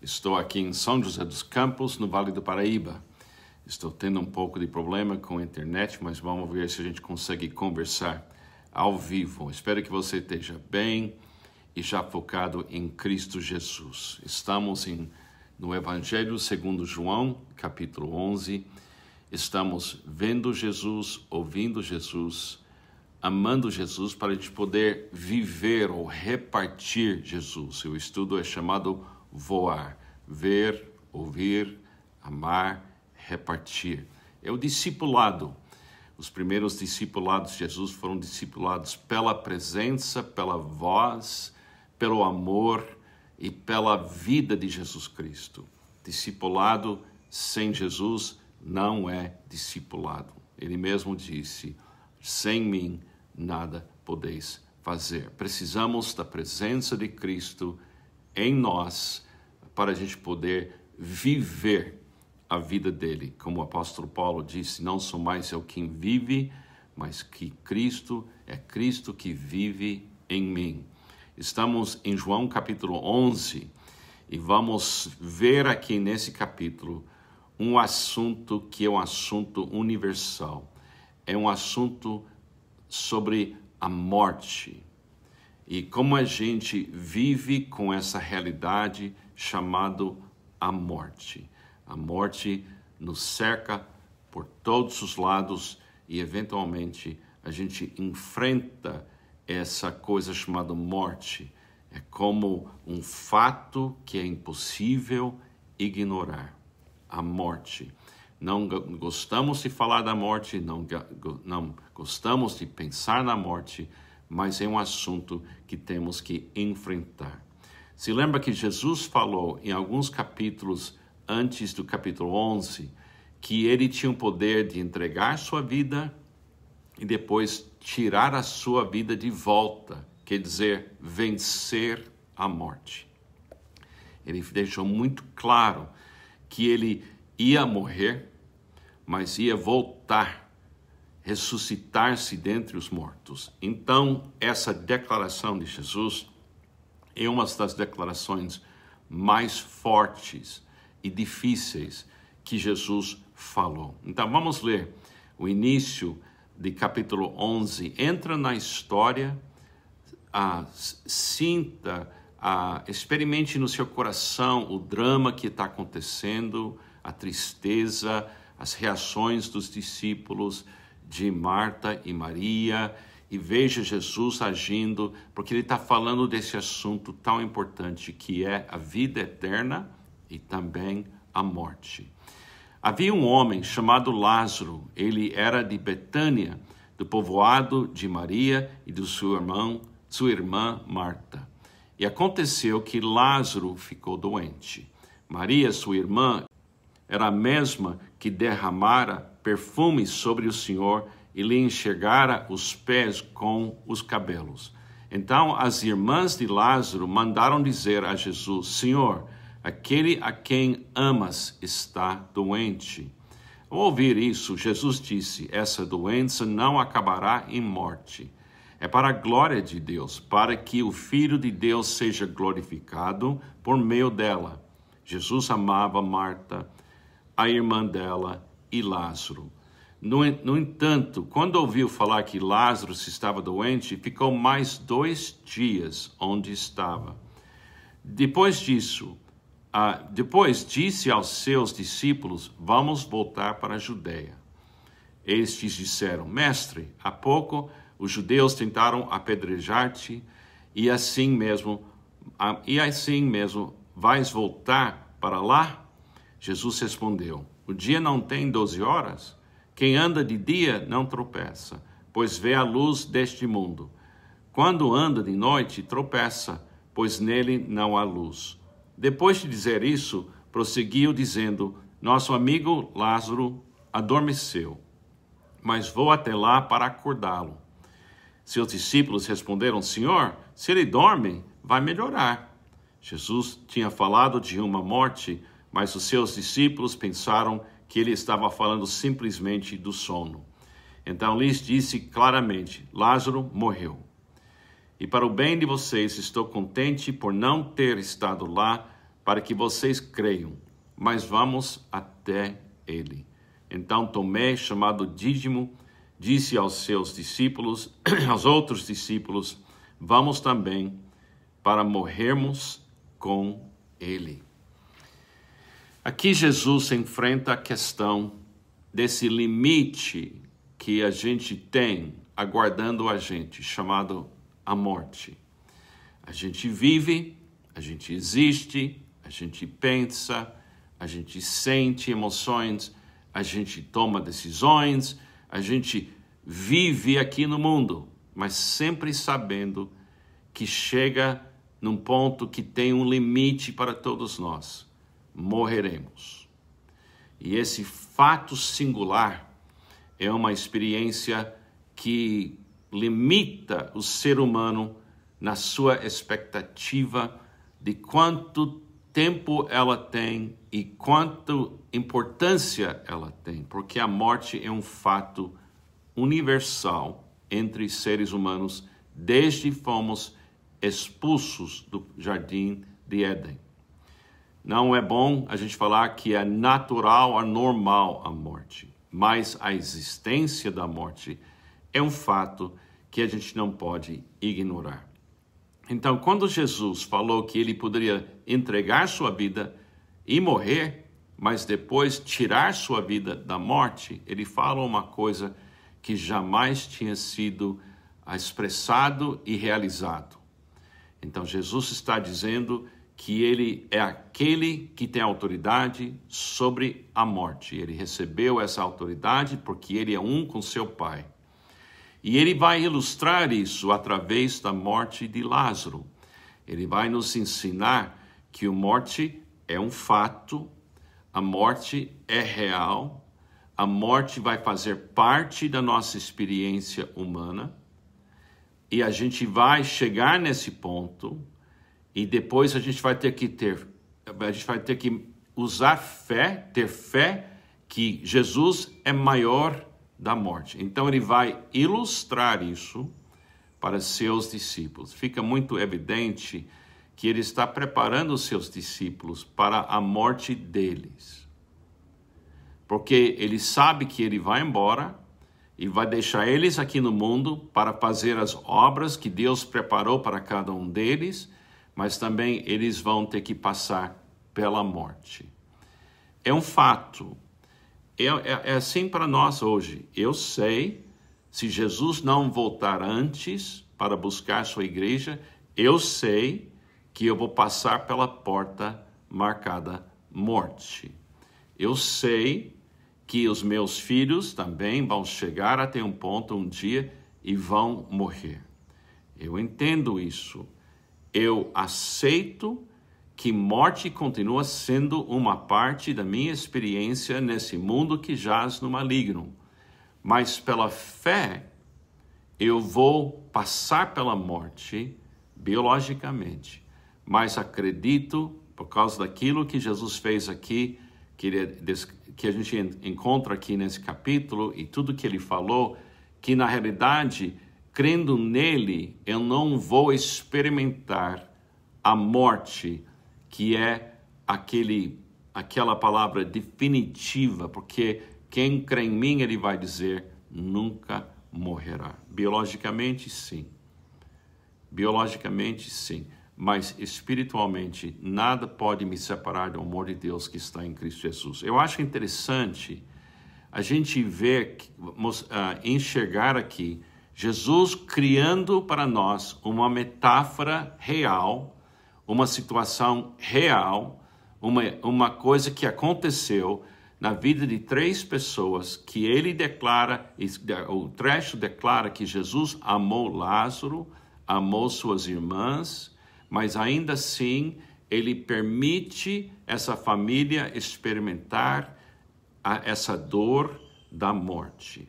Estou aqui em São José dos Campos, no Vale do Paraíba. Estou tendo um pouco de problema com a internet, mas vamos ver se a gente consegue conversar ao vivo. Espero que você esteja bem e já focado em Cristo Jesus. Estamos em, no Evangelho segundo João, capítulo 11. Estamos vendo Jesus, ouvindo Jesus, amando Jesus para a gente poder viver ou repartir Jesus. Seu o estudo é chamado voar, ver, ouvir, amar, repartir. É o discipulado. Os primeiros discipulados de Jesus foram discipulados pela presença, pela voz, pelo amor e pela vida de Jesus Cristo. Discipulado sem Jesus não é discipulado. Ele mesmo disse: sem mim nada podeis fazer. Precisamos da presença de Cristo em nós para a gente poder viver a vida dele. Como o apóstolo Paulo disse, não sou mais eu quem vive, mas que Cristo é Cristo que vive em mim. Estamos em João capítulo 11 e vamos ver aqui nesse capítulo um assunto que é um assunto universal. É um assunto sobre a morte e como a gente vive com essa realidade chamado a morte. A morte nos cerca por todos os lados e eventualmente a gente enfrenta essa coisa chamada morte. É como um fato que é impossível ignorar a morte. Não gostamos de falar da morte, não, não gostamos de pensar na morte, mas é um assunto que temos que enfrentar. Se lembra que Jesus falou em alguns capítulos antes do capítulo 11 que ele tinha o poder de entregar sua vida e depois tirar a sua vida de volta, quer dizer, vencer a morte. Ele deixou muito claro que ele ia morrer, mas ia voltar ressuscitar-se dentre os mortos. Então, essa declaração de Jesus é uma das declarações mais fortes e difíceis que Jesus falou. Então, vamos ler o início de capítulo 11. Entra na história, ah, sinta, ah, experimente no seu coração o drama que está acontecendo, a tristeza, as reações dos discípulos de Marta e Maria e veja Jesus agindo, porque ele está falando desse assunto tão importante que é a vida eterna e também a morte. Havia um homem chamado Lázaro, ele era de Betânia, do povoado de Maria e do seu irmão, sua irmã Marta. E aconteceu que Lázaro ficou doente. Maria, sua irmã, era a mesma que derramara perfume sobre o Senhor e lhe enxergara os pés com os cabelos. Então as irmãs de Lázaro mandaram dizer a Jesus: Senhor, aquele a quem amas está doente. Ao ouvir isso, Jesus disse: Essa doença não acabará em morte. É para a glória de Deus, para que o Filho de Deus seja glorificado por meio dela. Jesus amava Marta, a irmã dela e Lázaro. No, no entanto, quando ouviu falar que Lázaro se estava doente, ficou mais dois dias onde estava. Depois disso, depois disse aos seus discípulos: Vamos voltar para a Judéia. Estes disseram: Mestre, há pouco os judeus tentaram apedrejar-te e assim mesmo e assim mesmo vais voltar para lá? Jesus respondeu: o dia não tem doze horas? Quem anda de dia não tropeça, pois vê a luz deste mundo. Quando anda de noite, tropeça, pois nele não há luz. Depois de dizer isso, prosseguiu dizendo: Nosso amigo Lázaro adormeceu, mas vou até lá para acordá-lo. Seus discípulos responderam: Senhor, se ele dorme, vai melhorar. Jesus tinha falado de uma morte mas os seus discípulos pensaram que ele estava falando simplesmente do sono. Então lhes disse claramente: Lázaro morreu. E para o bem de vocês, estou contente por não ter estado lá, para que vocês creiam. Mas vamos até ele. Então Tomé, chamado Dídimo, disse aos seus discípulos, aos outros discípulos: Vamos também para morrermos com ele. Aqui Jesus enfrenta a questão desse limite que a gente tem aguardando a gente, chamado a morte. A gente vive, a gente existe, a gente pensa, a gente sente emoções, a gente toma decisões, a gente vive aqui no mundo, mas sempre sabendo que chega num ponto que tem um limite para todos nós morreremos. E esse fato singular é uma experiência que limita o ser humano na sua expectativa de quanto tempo ela tem e quanto importância ela tem, porque a morte é um fato universal entre seres humanos desde fomos expulsos do jardim de Éden. Não é bom a gente falar que é natural, é normal a morte, mas a existência da morte é um fato que a gente não pode ignorar. Então, quando Jesus falou que ele poderia entregar sua vida e morrer, mas depois tirar sua vida da morte, ele fala uma coisa que jamais tinha sido expressado e realizado. Então, Jesus está dizendo que ele é aquele que tem autoridade sobre a morte. Ele recebeu essa autoridade porque ele é um com seu Pai. E ele vai ilustrar isso através da morte de Lázaro. Ele vai nos ensinar que a morte é um fato, a morte é real, a morte vai fazer parte da nossa experiência humana. E a gente vai chegar nesse ponto e depois a gente vai ter que ter, a gente vai ter que usar fé, ter fé que Jesus é maior da morte. Então ele vai ilustrar isso para seus discípulos. Fica muito evidente que ele está preparando os seus discípulos para a morte deles. Porque ele sabe que ele vai embora e vai deixar eles aqui no mundo para fazer as obras que Deus preparou para cada um deles mas também eles vão ter que passar pela morte. É um fato. É, é, é assim para nós hoje. Eu sei, se Jesus não voltar antes para buscar sua igreja, eu sei que eu vou passar pela porta marcada morte. Eu sei que os meus filhos também vão chegar até um ponto um dia e vão morrer. Eu entendo isso eu aceito que morte continua sendo uma parte da minha experiência nesse mundo que jaz no maligno. Mas pela fé, eu vou passar pela morte biologicamente, mas acredito, por causa daquilo que Jesus fez aqui, que, ele, que a gente encontra aqui nesse capítulo e tudo que ele falou, que na realidade crendo nele, eu não vou experimentar a morte, que é aquele aquela palavra definitiva, porque quem crê em mim, ele vai dizer, nunca morrerá. Biologicamente, sim. Biologicamente, sim. Mas espiritualmente, nada pode me separar do amor de Deus que está em Cristo Jesus. Eu acho interessante a gente ver, ah, enxergar aqui Jesus criando para nós uma metáfora real, uma situação real, uma, uma coisa que aconteceu na vida de três pessoas que ele declara, o trecho declara que Jesus amou Lázaro, amou suas irmãs, mas ainda assim ele permite essa família experimentar essa dor da morte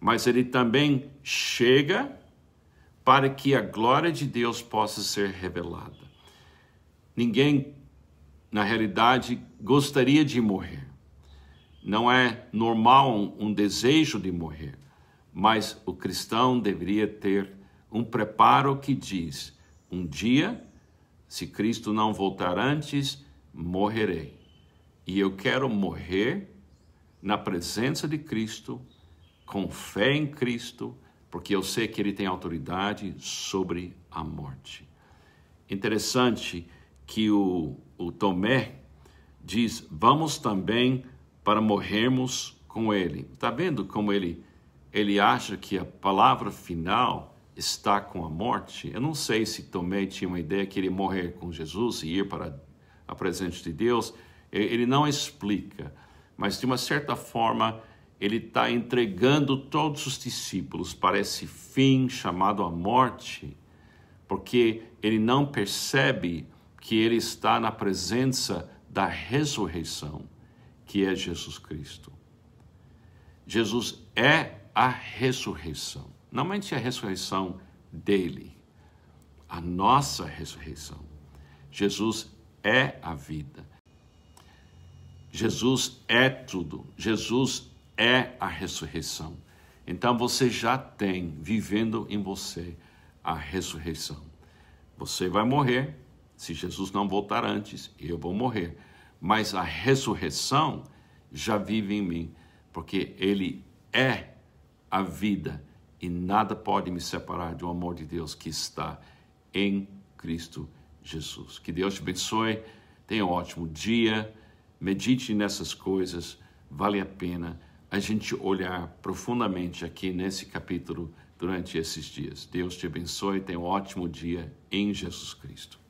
mas ele também chega para que a glória de Deus possa ser revelada. Ninguém, na realidade, gostaria de morrer. Não é normal um, desejo de morrer, mas o cristão deveria ter um preparo que diz: um dia, se Cristo não voltar antes, morrerei. E eu quero morrer na presença de Cristo com fé em Cristo, porque eu sei que Ele tem autoridade sobre a morte. Interessante que o, o Tomé diz: Vamos também para morrermos com Ele. Está vendo como ele, ele acha que a palavra final está com a morte? Eu não sei se Tomé tinha uma ideia que ele morrer com Jesus e ir para a presença de Deus. Ele não explica, mas de uma certa forma ele está entregando todos os discípulos para esse fim chamado a morte, porque ele não percebe que ele está na presença da ressurreição, que é Jesus Cristo. Jesus é a ressurreição, não somente a ressurreição dele, a nossa ressurreição. Jesus é a vida. Jesus é tudo. Jesus é a ressurreição. Então você já tem vivendo em você a ressurreição. Você vai morrer, se Jesus não voltar antes, eu vou morrer. Mas a ressurreição já vive em mim, porque Ele é a vida e nada pode me separar do amor de Deus que está em Cristo Jesus. Que Deus te abençoe, tenha um ótimo dia, medite nessas coisas, vale a pena a gente olhar profundamente aqui nesse capítulo durante esses dias. Deus te abençoe, e tenha um ótimo dia em Jesus Cristo.